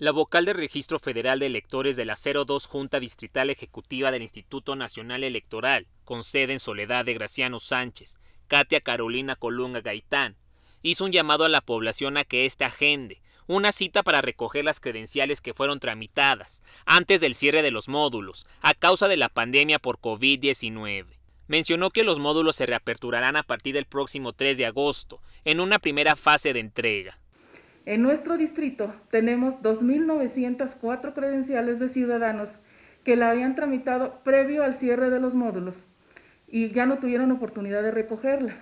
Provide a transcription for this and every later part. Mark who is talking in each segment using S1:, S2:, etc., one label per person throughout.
S1: La vocal del Registro Federal de Electores de la 02 Junta Distrital Ejecutiva del Instituto Nacional Electoral, con sede en Soledad de Graciano Sánchez, Katia Carolina Colunga Gaitán, hizo un llamado a la población a que éste agende una cita para recoger las credenciales que fueron tramitadas antes del cierre de los módulos a causa de la pandemia por COVID-19. Mencionó que los módulos se reaperturarán a partir del próximo 3 de agosto en una primera fase de entrega.
S2: En nuestro distrito tenemos 2.904 credenciales de ciudadanos que la habían tramitado previo al cierre de los módulos y ya no tuvieron oportunidad de recogerla.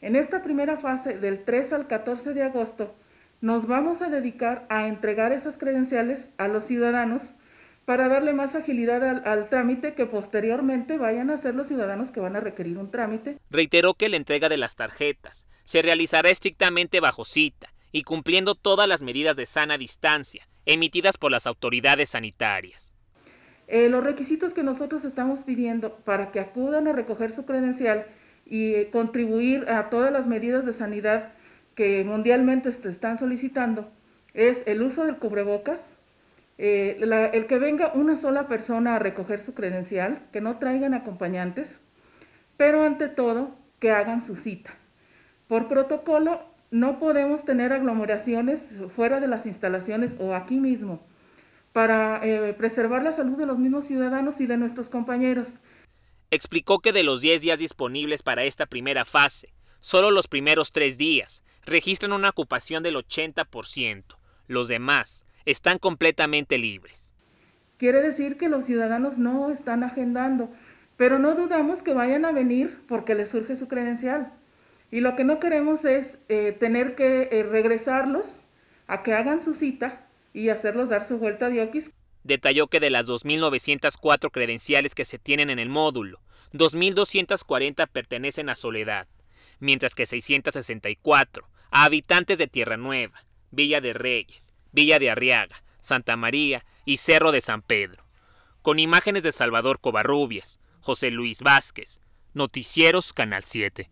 S2: En esta primera fase, del 3 al 14 de agosto, nos vamos a dedicar a entregar esas credenciales a los ciudadanos para darle más agilidad al, trámite que posteriormente vayan a ser los ciudadanos que van a requerir un trámite.
S1: Reiteró que la entrega de las tarjetas se realizará estrictamente bajo cita y cumpliendo todas las medidas de sana distancia emitidas por las autoridades sanitarias.
S2: Eh, los requisitos que nosotros estamos pidiendo para que acudan a recoger su credencial y eh, contribuir a todas las medidas de sanidad que mundialmente se están solicitando es el uso del cubrebocas, eh, el que venga una sola persona a recoger su credencial, que no traigan acompañantes, pero ante todo que hagan su cita. Por protocolo no podemos tener aglomeraciones fuera de las instalaciones o aquí mismo para eh, preservar la salud de los mismos ciudadanos y de nuestros compañeros.
S1: Explicó que de los 10 días disponibles para esta primera fase, solo los primeros tres días registran una ocupación del 80%, los demás están completamente libres.
S2: Quiere decir que los ciudadanos no están agendando, pero no dudamos que vayan a venir porque les surge su credencial. Y lo que no queremos es eh, tener que eh, regresarlos a que hagan su cita y hacerlos dar su vuelta de Oquis.
S1: Detalló que de las 2.904 credenciales que se tienen en el módulo, 2.240 pertenecen a Soledad, mientras que 664 a habitantes de Tierra Nueva, Villa de Reyes, Villa de Arriaga, Santa María y Cerro de San Pedro. Con imágenes de Salvador Covarrubias, José Luis Vázquez, Noticieros Canal 7.